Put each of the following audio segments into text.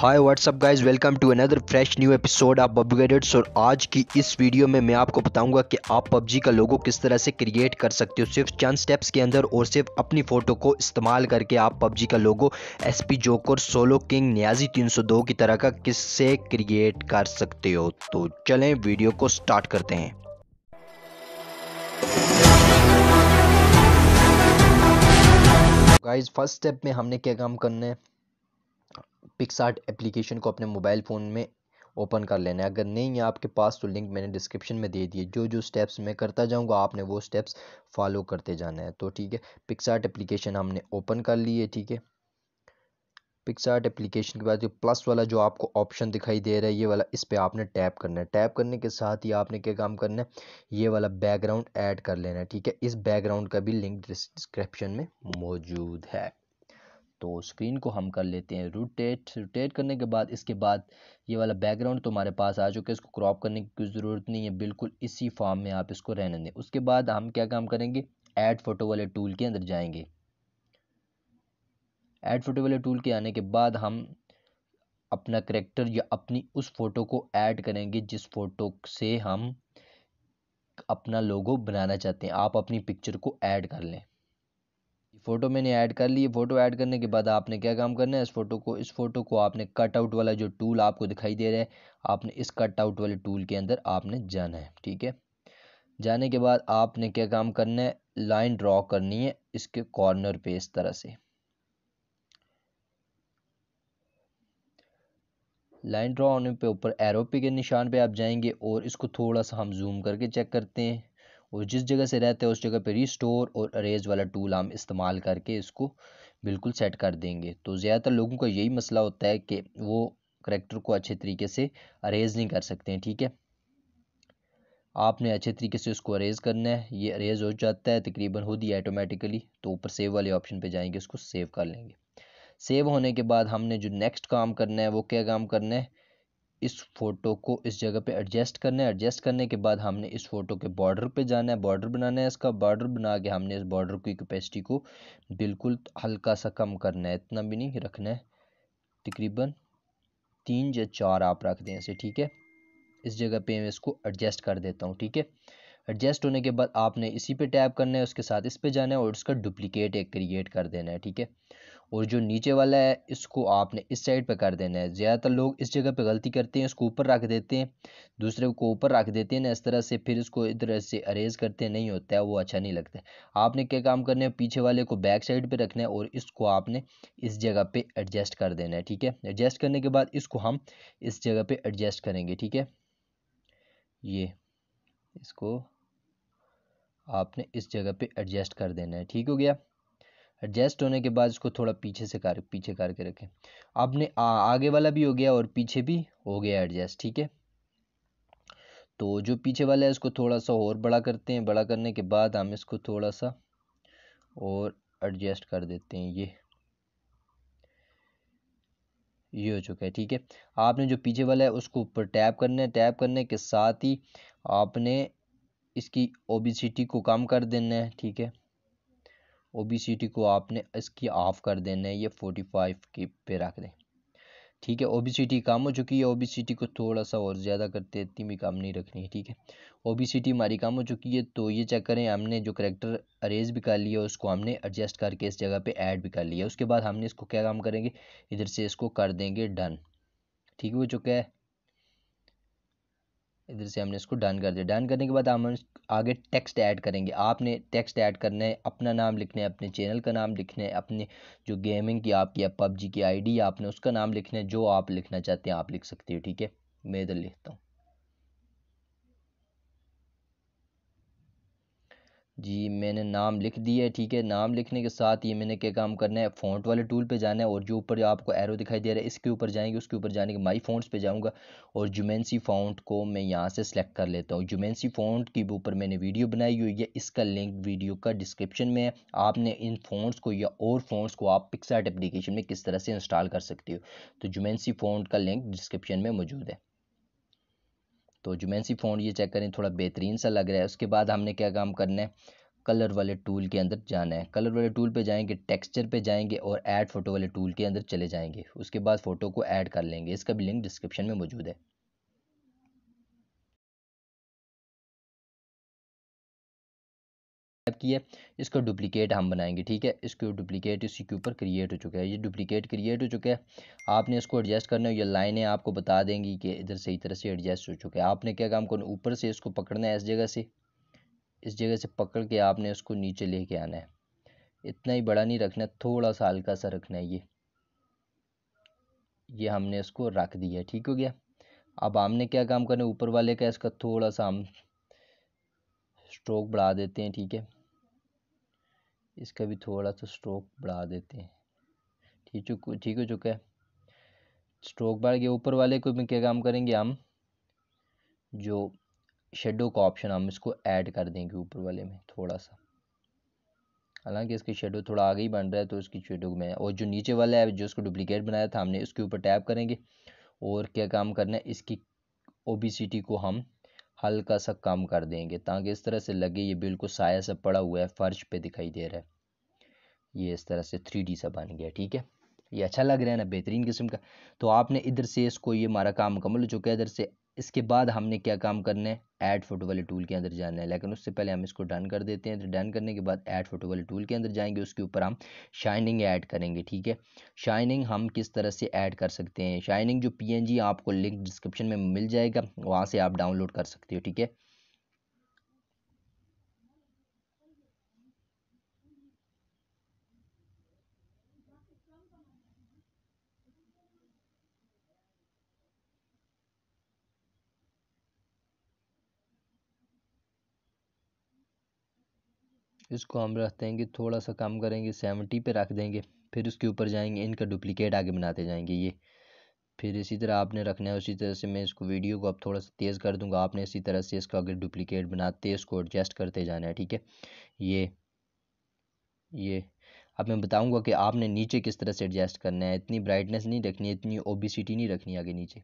hi what's up guys welcome to another fresh new episode आप PUBG और आज की इस वीडियो में मैं आपको बताऊंगा कि आप पबजी का लोगो किस तरह से क्रिएट कर सकते हो सिर्फ चंद स्टेप्स के अंदर और सिर्फ अपनी फ़ोटो को इस्तेमाल करके आप पबजी का logo SP joker solo king न्याजी 302 की तरह का किससे क्रिएट कर सकते हो तो चलें वीडियो को स्टार्ट करते हैं गाइज फर्स्ट स्टेप में हमने क्या काम करना है पिक्सार्ट एप्लीकेशन को अपने मोबाइल फ़ोन में ओपन कर लेना है अगर नहीं है आपके पास तो लिंक मैंने डिस्क्रिप्शन में दे दिए जो जो स्टेप्स मैं करता जाऊंगा आपने वो स्टेप्स फॉलो करते जाना है तो ठीक है पिक्सार्ट एप्लीकेशन हमने ओपन कर ली है ठीक है पिक्सार्ट एप्लीकेशन के बाद जो प्लस वाला जो आपको ऑप्शन दिखाई दे रहा है ये वाला इस पर आपने टैप करना है टैप करने के साथ ही आपने क्या काम करना है ये वाला बैकग्राउंड ऐड कर लेना है ठीक है इस बैकग्राउंड का भी लिंक डिस्क्रिप्शन में मौजूद है तो स्क्रीन को हम कर लेते हैं रोटेट रोटेट करने के बाद इसके बाद ये वाला बैकग्राउंड तो हमारे पास आ चुका है इसको क्रॉप करने की कोई ज़रूरत नहीं है बिल्कुल इसी फॉर्म में आप इसको रहने दें उसके बाद हम क्या काम करेंगे ऐड फ़ोटो वाले टूल के अंदर जाएंगे ऐड फ़ोटो वाले टूल के आने के बाद हम अपना करेक्टर या अपनी उस फ़ोटो को ऐड करेंगे जिस फ़ोटो से हम अपना लोगो बनाना चाहते हैं आप अपनी पिक्चर को ऐड कर लें फ़ोटो मैंने ऐड कर ली फ़ोटो ऐड करने के बाद आपने क्या काम करना है इस फ़ोटो को इस फ़ोटो को आपने कट आउट वाला जो टूल आपको दिखाई दे रहा है आपने इस कट आउट वाले टूल के अंदर आपने जाना है ठीक है जाने के बाद आपने क्या काम करना है लाइन ड्रॉ करनी है इसके कॉर्नर पे इस तरह से लाइन ड्रॉ होने पे ऊपर एरोपी के निशान पे आप जाएंगे और इसको थोड़ा सा हम जूम करके चेक करते हैं और जिस जगह से रहते हैं उस जगह पे रिस्टोर और अरेज वाला टूल हम इस्तेमाल करके इसको बिल्कुल सेट कर देंगे तो ज़्यादातर लोगों का यही मसला होता है कि वो करेक्टर को अच्छे तरीके से अरेज नहीं कर सकते हैं ठीक है आपने अच्छे तरीके से उसको अरेज करना है ये अरेज हो जाता है तकरीबन खुद ही ऑटोमेटिकली तो ऊपर सेव वाले ऑप्शन पे जाएंगे उसको सेव कर लेंगे सेव होने के बाद हमने जो नेक्स्ट काम करना है वो क्या काम करना है इस फ़ोटो को इस जगह पे एडजस्ट करना है एडजस्ट करने के बाद हमने इस फोटो के बॉर्डर पे जाना है बॉर्डर बनाना है इसका बॉर्डर बना के हमने इस बॉर्डर की कैपेसिटी को बिल्कुल हल्का सा कम करना है इतना भी नहीं रखना है तकरीबन तीन या चार आप रख दें इसे ठीक है इस जगह पे मैं इसको एडजस्ट कर देता हूँ ठीक है एडजस्ट होने के बाद आपने इसी पे टैप करना है उसके साथ इस पे जाना है और उसका डुप्लीकेट एक क्रिएट कर देना है ठीक है और जो नीचे वाला है इसको आपने इस साइड पर कर देना है ज़्यादातर लोग इस जगह पे गलती करते हैं इसको ऊपर रख देते हैं दूसरे को ऊपर रख देते हैं ना इस तरह से फिर इसको इधर से अरेज करते हैं नहीं होता है वो अच्छा नहीं लगता आपने क्या काम करना है पीछे वाले को बैक साइड पर रखना है और इसको आपने इस जगह पर एडजस्ट कर देना है ठीक है एडजस्ट करने के बाद इसको हम इस जगह पर एडजस्ट करेंगे ठीक है ये इसको आपने इस जगह पे एडजस्ट कर देना है ठीक हो गया एडजस्ट होने के बाद इसको थोड़ा पीछे से कर पीछे करके रखें आपने आ, आगे वाला भी हो गया और पीछे भी हो गया एडजस्ट ठीक है तो जो पीछे वाला है इसको थोड़ा सा और बड़ा करते हैं बड़ा करने के बाद हम इसको थोड़ा सा और एडजस्ट कर देते हैं ये ये हो चुका है ठीक है आपने जो पीछे वाला है उसको ऊपर टैप करने है टैप करने के साथ ही आपने इसकी ओबिसिटी को कम कर देना है ठीक है ओबीसीटी को आपने इसकी ऑफ कर देना है ये फोर्टी फाइव की पे रख दें ठीक है ओबीसीटी कम हो चुकी है ओबीसीटी को थोड़ा सा और ज़्यादा करते हैं इतनी भी कम नहीं रखनी है ठीक है ओबीसीटी हमारी कम हो चुकी है तो ये चेक करें हमने जो करेक्टर अरेज भी कर लिया उसको हमने एडजस्ट करके इस जगह पर ऐड भी कर लिया उसके बाद हमने इसको क्या काम करेंगे इधर से इसको कर देंगे डन ठीक हो चुका है इधर से हमने इसको डन कर दिया डन करने के बाद हम आगे टेक्स्ट ऐड करेंगे आपने टेक्स्ट ऐड करना है अपना नाम लिखना है अपने चैनल का नाम लिखना है अपने जो गेमिंग की आपकी या पबजी की आईडी आपने उसका नाम लिखना है जो आप लिखना चाहते हैं आप लिख सकते हो ठीक है मैं इधर लिखता हूँ जी मैंने नाम लिख दिया है ठीक है नाम लिखने के साथ ये मैंने क्या काम करना है फ़ॉन्ट वाले टूल पे जाना है और जो ऊपर आपको एरो दिखाई दे रहा है इसके ऊपर जाएंगे उसके ऊपर जाने के माई फ़ॉन्ट्स पे जाऊँगा और जुमेंसी फ़ॉन्ट को मैं यहाँ से सेलेक्ट कर लेता हूँ जुमेंसी फ़ॉन्ट की ऊपर मैंने वीडियो बनाई हुई है इसका लिंक वीडियो का डिस्क्रिप्शन में है आपने इन फ़ोनस को या और फोनस को आप पिक्सार्ट एप्लीकेशन में किस तरह से इंस्टॉल कर सकते हो तो जुमेंसी फोन का लिंक डिस्क्रिप्शन में मौजूद है तो जुमेंसी फ़ॉन्ट ये चेक करें थोड़ा बेहतरीन सा लग रहा है उसके बाद हमने क्या काम करना है कलर वाले टूल के अंदर जाना है कलर वाले टूल पे जाएंगे टेक्सचर पे जाएंगे और ऐड फ़ोटो वाले टूल के अंदर चले जाएंगे उसके बाद फ़ोटो को ऐड कर लेंगे इसका भी लिंक डिस्क्रिप्शन में मौजूद है की है इसको डुप्लीकेट हम बनाएंगे ठीक है इसको डुप्लीकेट इसी के ऊपर क्रिएट हो चुका है ये डुप्लीकेट क्रिएट हो चुका है आपने इसको एडजस्ट करना है ये लाइनें आपको बता देंगी कि इधर सही तरह से एडजस्ट हो चुका है आपने क्या काम करना ऊपर से इसको पकड़ना है इस जगह से इस जगह से पकड़ के आपने उसको नीचे लेके आना है इतना ही बड़ा नहीं रखना थोड़ा सा हल्का सा रखना है ये ये हमने इसको रख दिया ठीक हो गया अब हमने क्या काम करना है ऊपर वाले का इसका थोड़ा सा हम स्ट्रोक बढ़ा देते हैं ठीक है इसका भी थोड़ा सा स्ट्रोक बढ़ा देते हैं ठीक चुक ठीक हो चुका है स्ट्रोक बढ़ गया ऊपर वाले को भी क्या काम करेंगे हम जो शेडो का ऑप्शन हम इसको ऐड कर देंगे ऊपर वाले में थोड़ा सा हालांकि इसकी शेडो थोड़ा आगे ही बन रहा है तो इसकी शेडो में और जो नीचे वाला है जो उसको डुप्लीकेट बनाया था हमने उसके ऊपर टैप करेंगे और क्या काम करना है इसकी ओबिसिटी को हम हल्का सा कम कर देंगे ताकि इस तरह से लगे ये बिल्कुल साया सा पड़ा हुआ है फर्श पे दिखाई दे रहा है ये इस तरह से थ्री डी सा बन गया ठीक है ये अच्छा लग रहा है ना बेहतरीन किस्म का तो आपने इधर से इसको ये हमारा काम मुकम्मल हो चुका है इधर से इसके बाद हमने क्या काम करना है ऐड फोटो वाले टूल के अंदर जाना है लेकिन उससे पहले हम इसको डन कर देते हैं तो डन करने के बाद ऐड फोटो वाले टूल के अंदर जाएंगे उसके ऊपर हम शाइनिंग ऐड करेंगे ठीक है शाइनिंग हम किस तरह से ऐड कर सकते हैं शाइनिंग जो पीएनजी आपको लिंक डिस्क्रिप्शन में मिल जाएगा वहाँ से आप डाउनलोड कर सकते हो ठीक है इसको हम रख देंगे थोड़ा सा कम करेंगे सेवेंटी पे रख देंगे फिर उसके ऊपर जाएंगे इनका डुप्लिकेट आगे बनाते जाएंगे ये फिर इसी तरह आपने रखना है उसी तरह से मैं इसको वीडियो को अब थोड़ा सा तेज़ कर दूंगा आपने इसी तरह से इसका अगर डुप्लिकेट बनाते इसको एडजस्ट करते जाना है ठीक है ये ये अब मैं बताऊंगा कि आपने नीचे किस तरह से एडजस्ट करना है इतनी ब्राइटनेस नहीं रखनी है इतनी ओबिसिटी नहीं रखनी आगे नीचे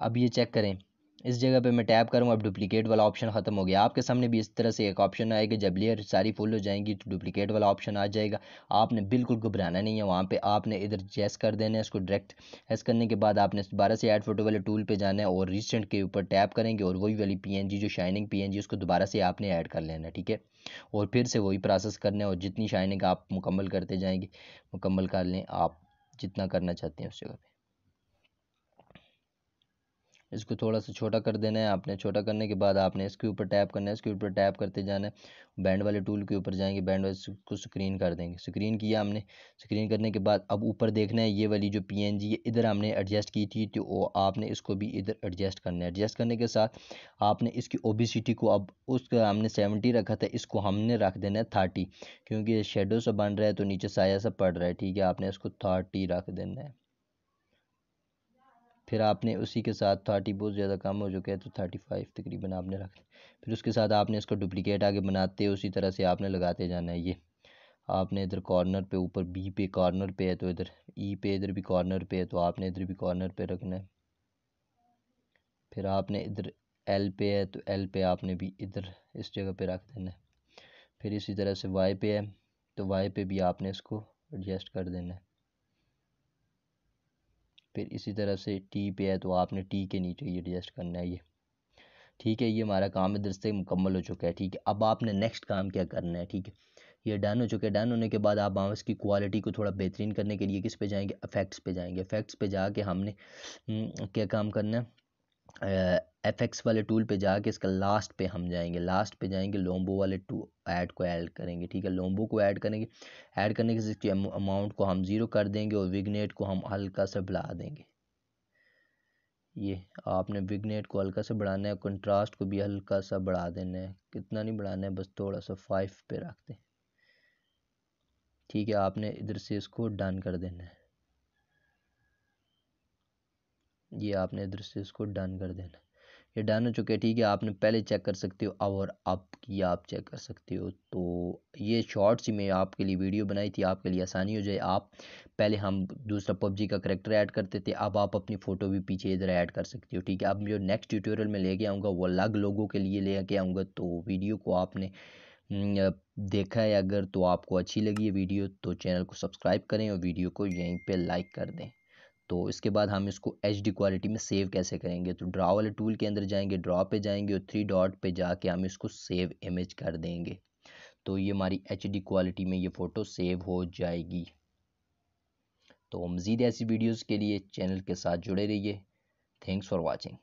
अब ये चेक करें इस जगह पे मैं टैप करूँ अब डुप्लीकेट वाला ऑप्शन ख़त्म हो गया आपके सामने भी इस तरह से एक ऑप्शन आएगा जब लेयर सारी फुल हो जाएंगी तो डुप्लीकेट वाला ऑप्शन आ जाएगा आपने बिल्कुल घबराना नहीं है वहाँ पे आपने इधर जेस कर देना है इसको डायरेक्ट ऐस करने के बाद आपने दोबारा से ऐड फोटो वाले टूल पर जाना है और रिसेंट के ऊपर टैप करेंगे और वही वाली पी जो शाइनिंग पी उसको दोबारा से आपने ऐड कर लेना ठीक है और फिर से वही प्रोसेस करना है और जितनी शाइनिंग आप मुकम्मल करते जाएंगे मुकम्मल कर लें आप जितना करना चाहते हैं उस जगह पर इसको थोड़ा सा छोटा कर देना है आपने छोटा करने के बाद आपने इसके ऊपर टैप करना है इसके ऊपर टैप करते जाना है बैंड वाले टूल के ऊपर जाएंगे बैंड वाले को स्क्रीन कर देंगे स्क्रीन किया हमने स्क्रीन करने के बाद अब ऊपर देखना है ये वाली जो पी एन जी है इधर हमने एडजस्ट की थी तो आपने इसको भी इधर एडजस्ट करना है एडजस्ट करने के साथ आपने इसकी ओबिसिटी को अब उसका हमने सेवेंटी रखा था इसको हमने रख देना है थर्टी क्योंकि शेडो सा बन रहा है तो नीचे साया सा पड़ रहा है ठीक है आपने इसको थर्टी रख देना है फिर आपने उसी के साथ थर्टी बहुत ज़्यादा कम हो चुके हैं तो थर्टी फाइव तकरीबन आपने रख फिर उसके साथ आपने इसको डुप्लिकेट आगे बनाते उसी तरह से आपने लगाते जाना है ये आपने इधर कॉर्नर पे ऊपर बी पे कॉर्नर पे है तो इधर ई e पे इधर भी कॉर्नर पे है तो आपने इधर भी कॉर्नर पे रखना है फिर आपने इधर एल पे है तो एल पे आपने भी इधर इस जगह पे रख देना है फिर इसी तरह से वाई पे है तो वाई पे भी आपने इसको एडजस्ट कर देना है फिर इसी तरह से टी पे है तो आपने टी के नीचे ये एडजस्ट करना है ये ठीक है ये हमारा काम इधर से मुकम्मल हो चुका है ठीक है अब आपने नेक्स्ट काम क्या करना है ठीक है ये डन हो चुके डन होने के बाद आप बाउंस की क्वालिटी को थोड़ा बेहतरीन करने के लिए किस पे जाएंगे अफेक्ट्स पे जाएंगे अफेक्ट्स पे जाके हमने हम्म, क्या काम करना है एफ एक्स वाले टूल पे जाके इसका लास्ट पे हम जाएंगे लास्ट पे जाएंगे लोम्बो वाले टू ऐड को ऐड करेंगे ठीक है लोम्बो को ऐड करेंगे ऐड करने के इसकी अमाउंट को हम ज़ीरो कर देंगे और विगनेट को हम हल्का सा बढ़ा देंगे ये आपने विगनेट को हल्का सा बढ़ाना है कंट्रास्ट को भी हल्का सा बढ़ा देना है कितना नहीं बढ़ाना है बस थोड़ा सा फाइव पे रख दें ठीक है आपने इधर से इसको डन कर देना है ये आपने इधर से इसको डन कर देना है ये डन हो चुके हैं ठीक है आपने पहले चेक कर सकते हो अब और अब की आप चेक कर सकते हो तो ये शॉर्ट्स ही मैं आपके लिए वीडियो बनाई थी आपके लिए आसानी हो जाए आप पहले हम दूसरा पबजी का करेक्टर ऐड करते थे अब आप अपनी फ़ोटो भी पीछे इधर ऐड कर सकते हो ठीक है अब जो नेक्स्ट ट्यूटोरियल में लेके आऊँगा वो अलग लोगों के लिए लेके आऊँगा तो वीडियो को आपने हम्म, देखा है अगर तो आपको अच्छी लगी है वीडियो तो चैनल को सब्सक्राइब करें और वीडियो को यहीं पर लाइक कर दें तो इसके बाद हम इसको एच क्वालिटी में सेव कैसे करेंगे तो ड्रा वाले टूल के अंदर जाएंगे ड्रा पे जाएंगे और थ्री डॉट पे जाके हम इसको सेव इमेज कर देंगे तो ये हमारी एच क्वालिटी में ये फ़ोटो सेव हो जाएगी तो मज़ीद ऐसी वीडियोज़ के लिए चैनल के साथ जुड़े रहिए थैंक्स फॉर वॉचिंग